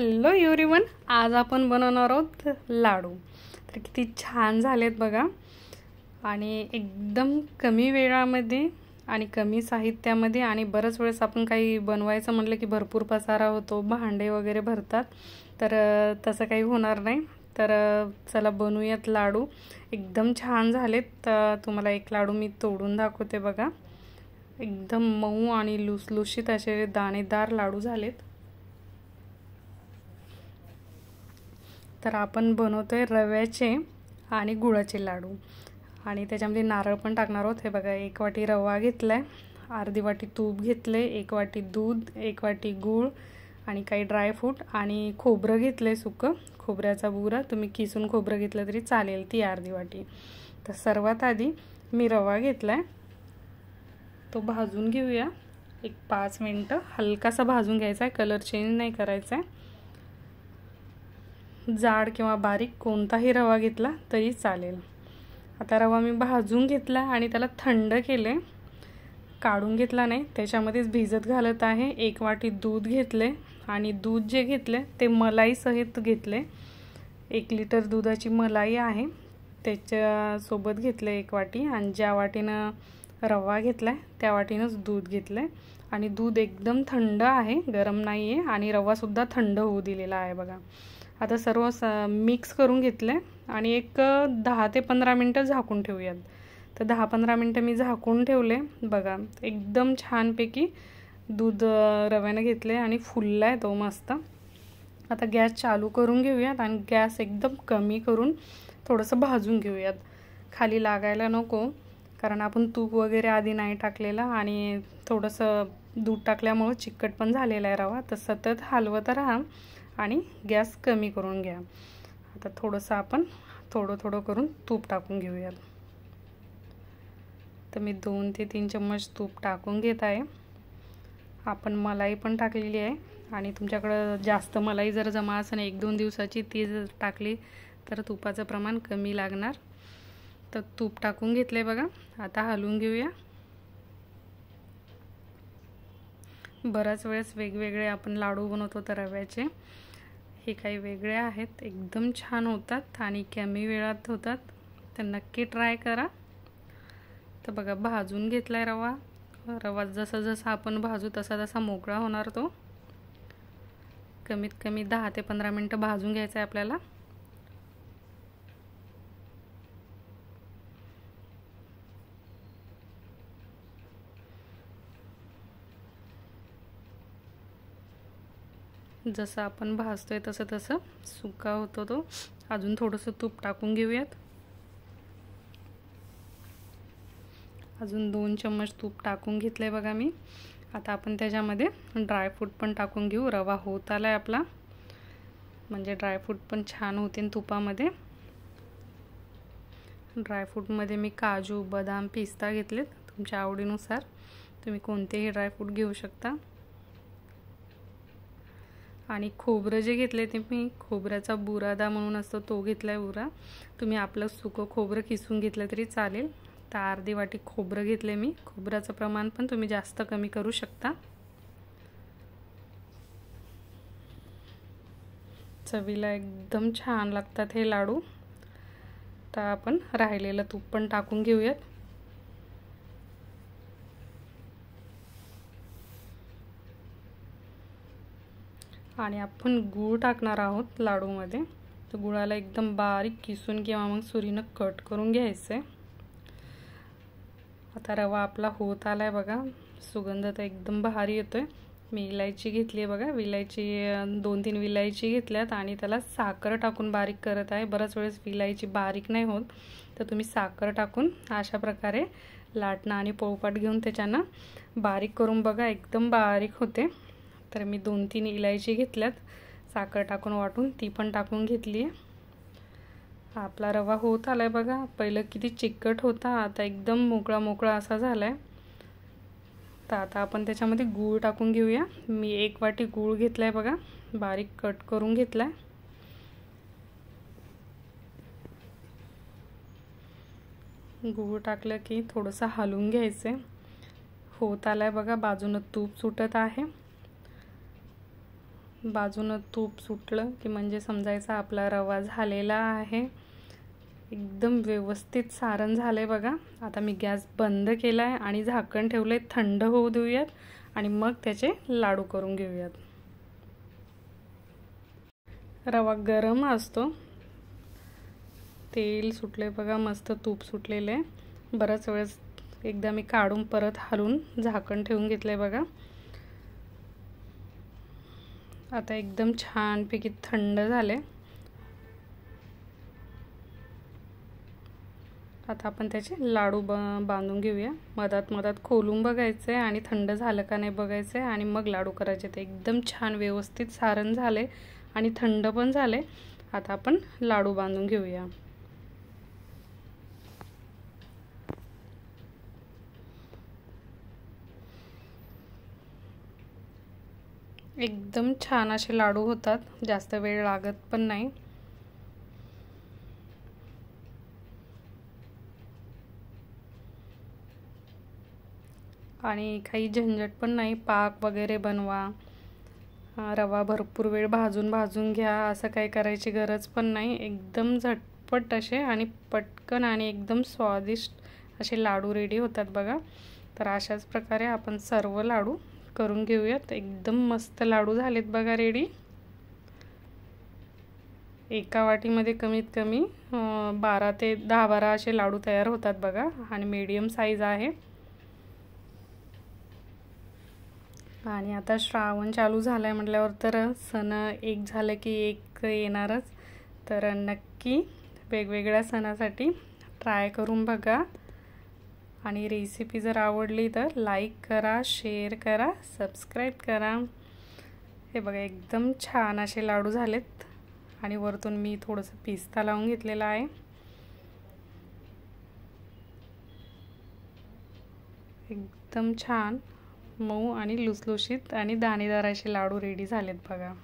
hello everyone आज आपण बनवणार आहोत लाडू तर किती छान झालेत बघा आणि एकदम कमी वेळामध्ये आणि कमी साहित्यामध्ये आणि बरंच वेळेस आपण काही बनवायचं म्हटलं की भरपूर पसारा होतो भांडे वगैरे भरतात तर तसं काही होणार नाही तर चला बनवूयात लाडू एकदम छान झालेत तर तुम्हाला एक लाडू मी तोडून दाखवते बघा एकदम मऊ आणि लुसलुशीत असे दाणेदार लाडू झालेत तर आपण बनवतो आहे रव्याचे आणि गुळाचे लाडू आणि त्याच्यामध्ये नारळ पण टाकणार आहोत हे बघा एक वाटी रवा घेतला आहे अर्धी वाटी तूप घेतले एक वाटी दूध एक वाटी गूळ आणि काही ड्रायफ्रूट आणि खोबरं घेतलं आहे सुकं खोबऱ्याचा बुरा तुम्ही किसून खोबरं घेतलं तरी चालेल ती अर्धी वाटी तर सर्वात आधी मी रवा घेतला आहे तो भाजून घेऊया एक पाच मिनटं हलकासा भाजून घ्यायचा आहे कलर चेंज नाही करायचा आहे जाड किंवा बारीक कोणताही रवा घेतला तरी चालेल आता रवा मी भाजून घेतला आणि त्याला थंड केले काढून घेतला नाही त्याच्यामध्येच भिजत घालत आहे एक वाटी दूध घेतले आणि दूध जे घेतले ते मलाईसहित घेतले एक लिटर दुधाची मलाई आहे त्याच्यासोबत घेतले एक वाटी आणि ज्या वाटीनं रवा घेतला आहे त्या वाटीनंच दूध घेतलं आहे आणि दूध एकदम थंड आहे गरम नाही आहे आणि रवासुद्धा थंड होऊ दिलेला आहे बघा आता सर्व स मिक्स करून घेतलं आणि एक दहा ते पंधरा मिनटं झाकून ठेवूयात तर दहा पंधरा मिनटं मी झाकून ठेवले बघा एकदम छानपैकी दूध रव्यानं घेतले आणि फुलला आहे तो मस्त आता गॅस चालू करून घेऊयात आणि गॅस एकदम कमी करून थोडंसं भाजून घेऊयात खाली लागायला नको कारण आपण तूप वगैरे आधी नाही टाकलेलं आणि थोडंसं दूध टाकल्यामुळं चिकट पण झालेलं आहे रवा तर सतत हलवत राहा आणि गॅस कमी करून घ्या आता थोडंसं आपण थोडं थोडं करून तूप टाकून घेऊयात तर मी दोन ते तीन चम्मच तूप टाकून घेत आहे आपण मलाई पण टाकलेली आहे आणि तुमच्याकडं जास्त मलाई जर जमा असं एक दोन दिवसाची ती जर टाकली तर तुपाचं प्रमाण कमी लागणार तर तूप टाकून घेतलं आहे बघा आता हलवून घेऊया बऱ्याच वेळेस वेगवेगळे आपण लाडू बनवतो तर रव्याचे हे काही वेगळे आहेत एकदम छान होतात आणि कमी वेळात होतात तर नक्की ट्राय करा तर बघा भाजून घेतला आहे रवा रवा जसा जसा आपण भाजू तसा तसा मोकळा होणार तो कमीत कमी दहा ते पंधरा मिनटं भाजून घ्यायचा आहे आपल्याला जसं आपण भाजतो आहे तसं तसं सुका होतो तो अजून थोडंसं तूप टाकून घेऊयात अजून दोन चम्मच तूप टाकून घेतलं आहे बघा मी आता आपण त्याच्यामध्ये ड्रायफ्रूट पण टाकून घेऊ रवा होत आला आहे आपला म्हणजे ड्रायफ्रूट पण छान होतील तुपामध्ये ड्रायफ्रूटमध्ये मी काजू बदाम पिस्ता घेतलेत तुमच्या आवडीनुसार तुम्ही कोणतेही ड्रायफ्रूट घेऊ शकता आणि खोबरं जे घेतले ते मी खोबऱ्याचा बुरादा म्हणून असतो तो घेतला आहे उरा तुम्ही आपलं सुकं खोबरं किसून घेतलं तरी चालेल तर अर्धी वाटी खोबरं घेतले मी खोबऱ्याचं प्रमाण पण तुम्ही जास्त कमी करू शकता चवीला एकदम छान लागतात हे लाडू तर आपण राहिलेलं तूप पण टाकून घेऊयात आणि आपण गूळ टाकणार आहोत लाडूमध्ये तर गुळाला एकदम बारीक किसून किंवा मग सुरीनं कट करून घ्यायचं आहे आता रवा आपला होत आला आहे बघा सुगंध तर एकदम भारी येतो आहे मी इलायची घेतली आहे बघा विलायची दोन तीन विलायची घेतल्यात आणि त्याला साखर टाकून बारीक करत आहे बऱ्याच वेळेस विलायची बारीक नाही होत तर तुम्ही साखर टाकून अशा प्रकारे लाटणं आणि पोळपाट घेऊन त्याच्यानं बारीक करून बघा एकदम बारीक होते तर मी दोन तीन इलायची घेतल्यात साखर टाकून वाटून ती पण टाकून घेतली आहे आपला रवा होत आला आहे बघा पहिलं किती चिकट होता आता एकदम मोकळा मोकळा असा झाला आहे तर आता आपण त्याच्यामध्ये गूळ टाकून घेऊया मी एक वाटी गूळ घेतला आहे बघा बारीक कट करून घेतला आहे गूळ टाकलं की थोडंसं हलवून घ्यायचं होत आलं आहे बघा बाजूनं तूप सुटत आहे बाजूनं तूप सुटलं की म्हणजे समजायचा आपला रवा झालेला आहे एकदम व्यवस्थित सारण झालं आहे बघा आता मी गॅस बंद केला आहे आणि झाकण ठेवलं आहे थंड होऊ देऊयात आणि मग त्याचे लाडू करून घेऊयात रवा गरम असतो तेल सुटले बघा मस्त तूप सुटलेलं आहे बराच वेळेस एकदा मी काढून परत हलून झाकण ठेवून घेतलं आहे बघा आता एकदम छानपैकी थंड झाले आता आपण त्याचे लाडू ब बांधून घेऊया मधात मधात खोलून बघायचे आणि थंड झालं का नाही बघायचं आहे आणि मग लाडू करायचे ते एकदम छान व्यवस्थित सारण झाले आणि थंड पण झाले आता आपण लाडू बांधून घेऊया एकदम छान असे लाडू होतात जास्त वेळ लागत पण नाही आणि काही झंझट पण नाही पाक वगैरे बनवा रवा भरपूर वेळ भाजून भाजून घ्या असं काही करायची गरज पण नाही एकदम झटपट असे आणि पटकन आणि एकदम स्वादिष्ट असे लाडू रेडी होतात बघा तर अशाच प्रकारे आपण सर्व लाडू करून घेऊयात एकदम मस्त लाडू झालेत बघा रेडी एका वाटीमध्ये कमीत कमी बारा ते दहा बारा असे लाडू तयार होतात बघा आणि मीडियम साईज आहे आणि आता श्रावण चालू झालं आहे म्हटल्यावर तर सण एक झालं की एक येणारच तर नक्की वेगवेगळ्या सणासाठी ट्राय करून बघा आणि रेसिपी जर आवडली तर लाईक करा शेअर करा सबस्क्राईब करा हे बघा एकदम छान असे लाडू झालेत आणि वरतून मी थोडंसं पिस्ता लावून घेतलेला आहे एकदम छान मऊ आणि लुसलुशीत आणि दाणेदार असे लाडू रेडी झालेत बघा